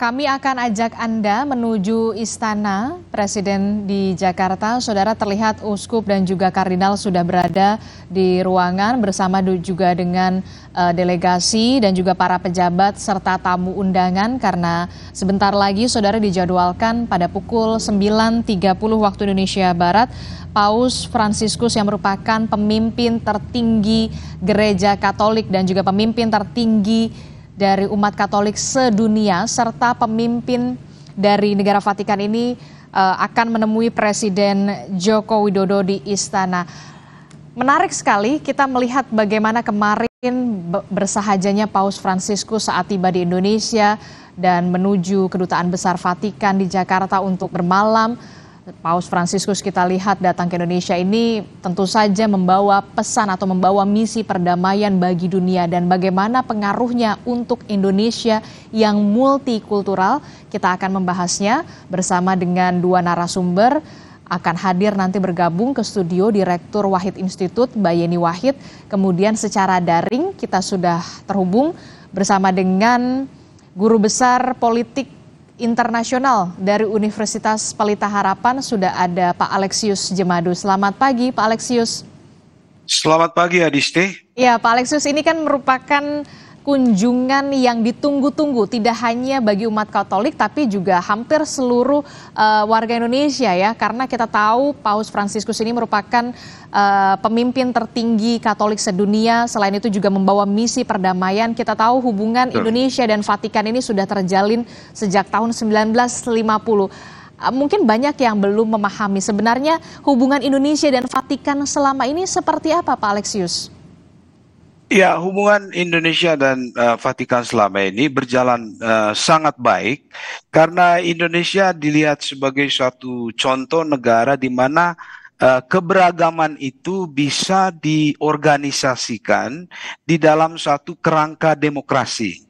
Kami akan ajak Anda menuju Istana Presiden di Jakarta. Saudara terlihat Uskup dan juga Kardinal sudah berada di ruangan bersama juga dengan uh, delegasi dan juga para pejabat serta tamu undangan karena sebentar lagi saudara dijadwalkan pada pukul 9.30 waktu Indonesia Barat Paus Fransiskus yang merupakan pemimpin tertinggi Gereja Katolik dan juga pemimpin tertinggi dari umat Katolik sedunia serta pemimpin dari negara Vatikan ini uh, akan menemui Presiden Joko Widodo di istana. Menarik sekali kita melihat bagaimana kemarin bersahajanya Paus Fransiskus saat tiba di Indonesia dan menuju kedutaan besar Vatikan di Jakarta untuk bermalam Paus Fransiskus kita lihat datang ke Indonesia ini tentu saja membawa pesan atau membawa misi perdamaian bagi dunia dan bagaimana pengaruhnya untuk Indonesia yang multikultural. Kita akan membahasnya bersama dengan dua narasumber akan hadir nanti bergabung ke studio Direktur Wahid Institut Mbak Yeni Wahid. Kemudian secara daring kita sudah terhubung bersama dengan Guru Besar Politik internasional dari Universitas Pelita Harapan sudah ada Pak Alexius Jemadu. Selamat pagi Pak Alexius. Selamat pagi Adisti. Ya Pak Alexius ini kan merupakan kunjungan yang ditunggu-tunggu tidak hanya bagi umat Katolik tapi juga hampir seluruh uh, warga Indonesia ya karena kita tahu Paus Fransiskus ini merupakan uh, pemimpin tertinggi Katolik sedunia selain itu juga membawa misi perdamaian kita tahu hubungan Betul. Indonesia dan Vatikan ini sudah terjalin sejak tahun 1950 eh, mungkin banyak yang belum memahami sebenarnya hubungan Indonesia dan Vatikan selama ini seperti apa Pak Alexius? Ya, hubungan Indonesia dan uh, Vatikan selama ini berjalan uh, sangat baik karena Indonesia dilihat sebagai suatu contoh negara di mana uh, keberagaman itu bisa diorganisasikan di dalam satu kerangka demokrasi.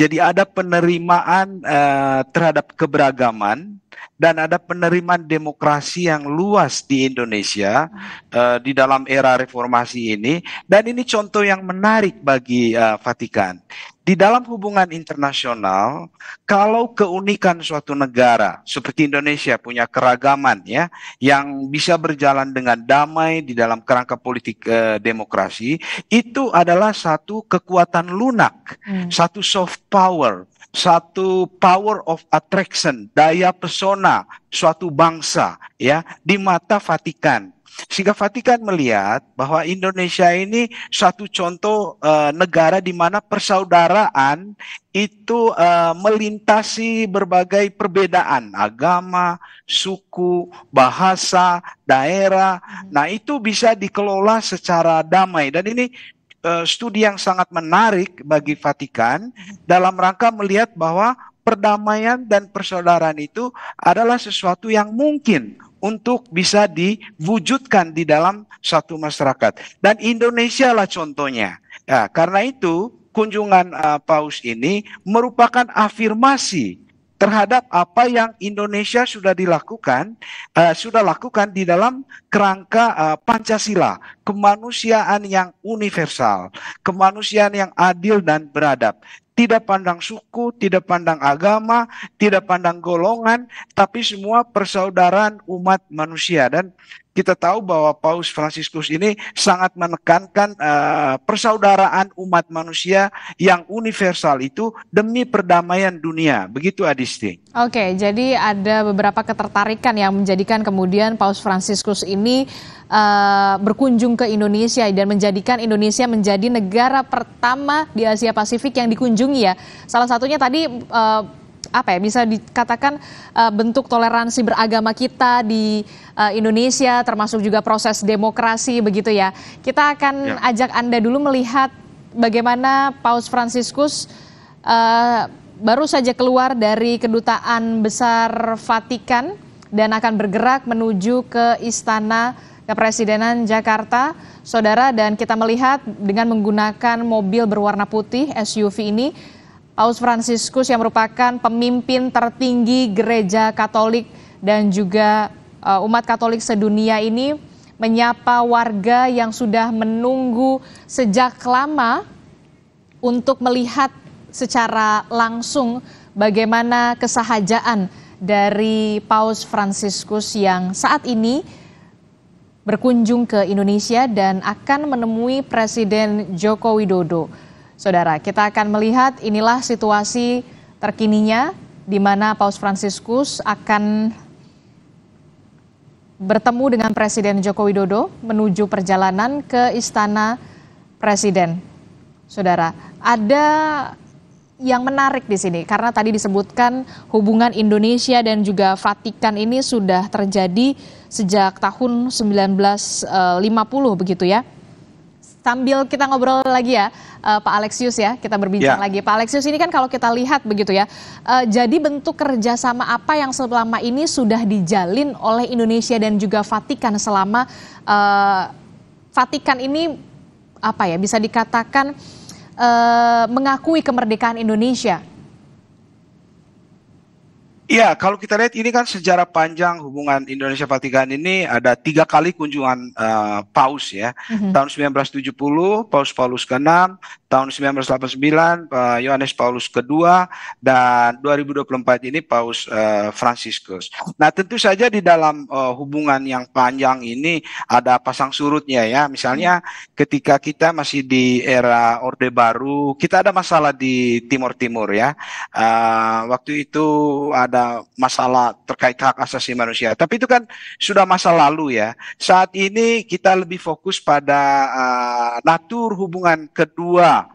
Jadi ada penerimaan uh, terhadap keberagaman dan ada penerimaan demokrasi yang luas di Indonesia uh, di dalam era reformasi ini dan ini contoh yang menarik bagi uh, Vatikan di dalam hubungan internasional, kalau keunikan suatu negara seperti Indonesia punya keragaman ya yang bisa berjalan dengan damai di dalam kerangka politik eh, demokrasi, itu adalah satu kekuatan lunak, hmm. satu soft power, satu power of attraction, daya pesona suatu bangsa ya di mata Vatikan sehingga Vatikan melihat bahwa Indonesia ini satu contoh uh, negara di mana persaudaraan itu uh, melintasi berbagai perbedaan agama, suku, bahasa, daerah. Hmm. Nah, itu bisa dikelola secara damai dan ini eh, studi yang sangat menarik bagi Vatikan hmm. dalam rangka melihat bahwa perdamaian dan persaudaraan itu adalah sesuatu yang mungkin untuk bisa diwujudkan di dalam satu masyarakat. Dan Indonesia lah contohnya. Ya, karena itu kunjungan uh, Paus ini merupakan afirmasi terhadap apa yang Indonesia sudah dilakukan uh, sudah lakukan di dalam kerangka uh, Pancasila, kemanusiaan yang universal, kemanusiaan yang adil dan beradab tidak pandang suku, tidak pandang agama, tidak pandang golongan, tapi semua persaudaraan umat manusia. Dan kita tahu bahwa Paus Fransiskus ini sangat menekankan uh, persaudaraan umat manusia yang universal itu demi perdamaian dunia. Begitu Adisti. Oke, jadi ada beberapa ketertarikan yang menjadikan kemudian Paus Fransiskus ini uh, berkunjung ke Indonesia dan menjadikan Indonesia menjadi negara pertama di Asia Pasifik yang dikunjungi ya. Salah satunya tadi uh, apa ya bisa dikatakan uh, bentuk toleransi beragama kita di uh, Indonesia termasuk juga proses demokrasi begitu ya. Kita akan ya. ajak Anda dulu melihat bagaimana Paus Fransiskus uh, eh, baru saja keluar dari kedutaan besar Vatikan dan akan bergerak menuju ke istana Kepresidenan Jakarta, saudara, dan kita melihat dengan menggunakan mobil berwarna putih SUV ini, Paus Fransiskus yang merupakan pemimpin tertinggi gereja Katolik dan juga uh, umat Katolik sedunia ini menyapa warga yang sudah menunggu sejak lama untuk melihat secara langsung bagaimana kesahajaan dari Paus Fransiskus yang saat ini berkunjung ke Indonesia dan akan menemui Presiden Joko Widodo. Saudara, kita akan melihat inilah situasi terkininya di mana Paus Fransiskus akan bertemu dengan Presiden Joko Widodo menuju perjalanan ke Istana Presiden. Saudara, ada yang menarik di sini karena tadi disebutkan hubungan Indonesia dan juga Vatikan ini sudah terjadi sejak tahun 1950 eh, begitu ya sambil kita ngobrol lagi ya uh, Pak Alexius ya kita berbincang ya. lagi Pak Alexius ini kan kalau kita lihat begitu ya uh, jadi bentuk kerjasama apa yang selama ini sudah dijalin oleh Indonesia dan juga Vatikan selama uh, Vatikan ini apa ya bisa dikatakan uh, mengakui kemerdekaan Indonesia Iya, kalau kita lihat ini kan sejarah panjang hubungan Indonesia Vatikan ini ada tiga kali kunjungan uh, Paus ya. Mm-hmm. Tahun 1970 Paus Paulus ke-6, tahun 1989 uh, eh, Paulus ke-2 dan 2024 ini Paus uh, Franciscus. Nah, tentu saja di dalam uh, hubungan yang panjang ini ada pasang surutnya ya. Misalnya mm-hmm. ketika kita masih di era Orde Baru, kita ada masalah di Timur Timur ya. Uh, waktu itu ada ada masalah terkait hak asasi manusia. Tapi itu kan sudah masa lalu ya. Saat ini kita lebih fokus pada uh, natur hubungan kedua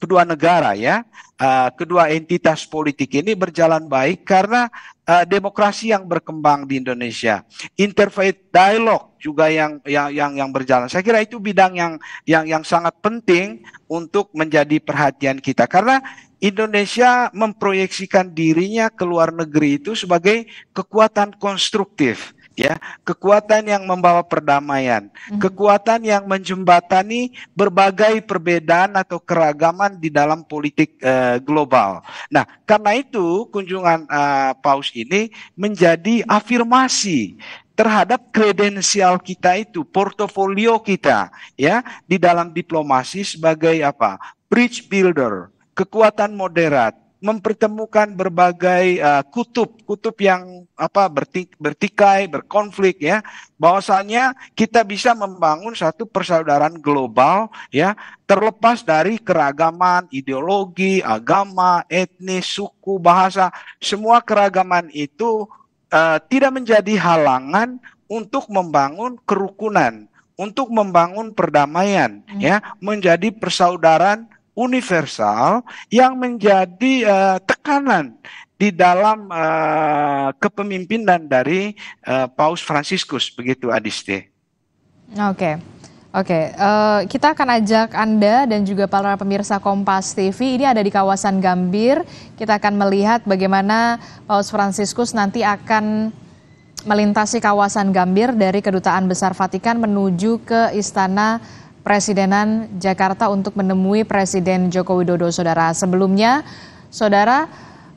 kedua negara ya, uh, kedua entitas politik ini berjalan baik karena uh, demokrasi yang berkembang di Indonesia, interfaith dialog juga yang yang yang, yang berjalan. Saya kira itu bidang yang yang yang sangat penting untuk menjadi perhatian kita karena Indonesia memproyeksikan dirinya ke luar negeri itu sebagai kekuatan konstruktif ya kekuatan yang membawa perdamaian mhm. kekuatan yang menjembatani berbagai perbedaan atau keragaman di dalam politik uh, global nah karena itu kunjungan uh, paus ini menjadi afirmasi terhadap kredensial kita itu, portofolio kita ya di dalam diplomasi sebagai apa? bridge builder, kekuatan moderat, mempertemukan berbagai uh, kutub kutub yang apa bertik, bertikai berkonflik ya bahwasanya kita bisa membangun satu persaudaraan global ya terlepas dari keragaman ideologi agama etnis suku bahasa semua keragaman itu uh, tidak menjadi halangan untuk membangun kerukunan untuk membangun perdamaian hmm. ya menjadi persaudaraan universal yang menjadi uh, tekanan di dalam uh, kepemimpinan dari uh, Paus Fransiskus begitu Adiste. Oke. Oke, okay, uh, kita akan ajak Anda dan juga para pemirsa Kompas TV. Ini ada di kawasan Gambir. Kita akan melihat bagaimana Paus Fransiskus nanti akan melintasi kawasan Gambir dari Kedutaan Besar Vatikan menuju ke Istana Presidenan Jakarta untuk menemui Presiden Joko Widodo, saudara. Sebelumnya, saudara,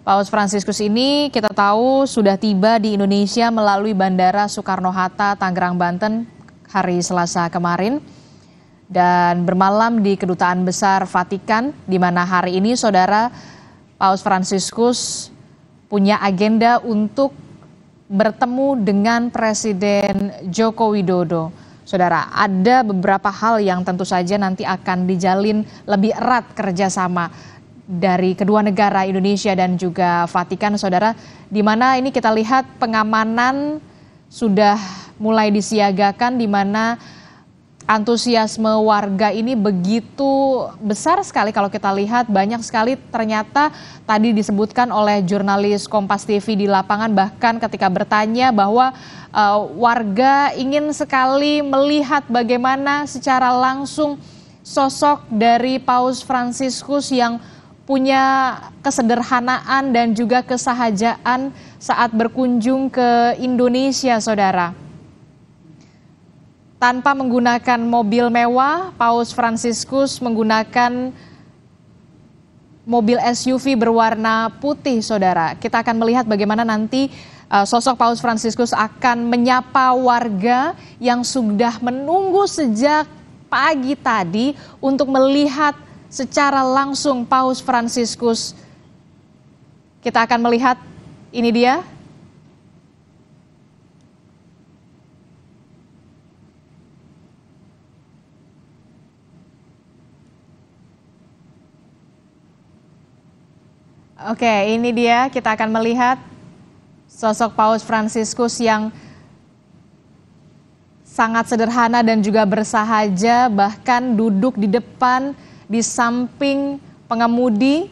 Paus Fransiskus ini kita tahu sudah tiba di Indonesia melalui Bandara Soekarno-Hatta, Tangerang, Banten hari Selasa kemarin dan bermalam di Kedutaan Besar Vatikan di mana hari ini saudara Paus Fransiskus punya agenda untuk bertemu dengan Presiden Joko Widodo. Saudara, ada beberapa hal yang tentu saja nanti akan dijalin lebih erat kerjasama dari kedua negara Indonesia dan juga Vatikan, saudara. Di mana ini kita lihat pengamanan sudah mulai disiagakan, di mana antusiasme warga ini begitu besar sekali kalau kita lihat banyak sekali ternyata tadi disebutkan oleh jurnalis Kompas TV di lapangan bahkan ketika bertanya bahwa uh, warga ingin sekali melihat bagaimana secara langsung sosok dari Paus Fransiskus yang punya kesederhanaan dan juga kesahajaan saat berkunjung ke Indonesia, saudara. Tanpa menggunakan mobil mewah, Paus Franciscus menggunakan mobil SUV berwarna putih, saudara. Kita akan melihat bagaimana nanti eh, sosok Paus Franciscus akan menyapa warga yang sudah menunggu sejak pagi tadi untuk melihat secara langsung Paus Franciscus. Kita akan melihat ini dia Oke, ini dia kita akan melihat sosok Paus Fransiskus yang sangat sederhana dan juga bersahaja, bahkan duduk di depan, di samping pengemudi,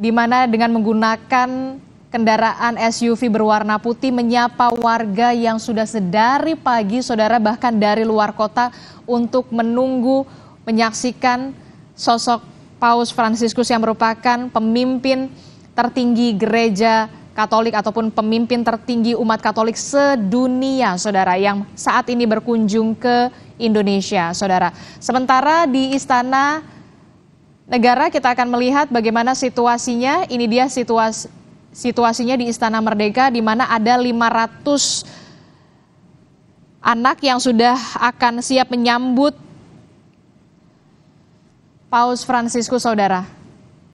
di mana dengan menggunakan kendaraan SUV berwarna putih menyapa warga yang sudah sedari pagi, saudara bahkan dari luar kota untuk menunggu menyaksikan sosok Paus Fransiskus yang merupakan pemimpin tertinggi gereja Katolik ataupun pemimpin tertinggi umat Katolik sedunia, saudara, yang saat ini berkunjung ke Indonesia, saudara. Sementara di Istana Negara kita akan melihat bagaimana situasinya. Ini dia situasi situasinya di Istana Merdeka di mana ada 500 anak yang sudah akan siap menyambut Paus Fransiskus Saudara.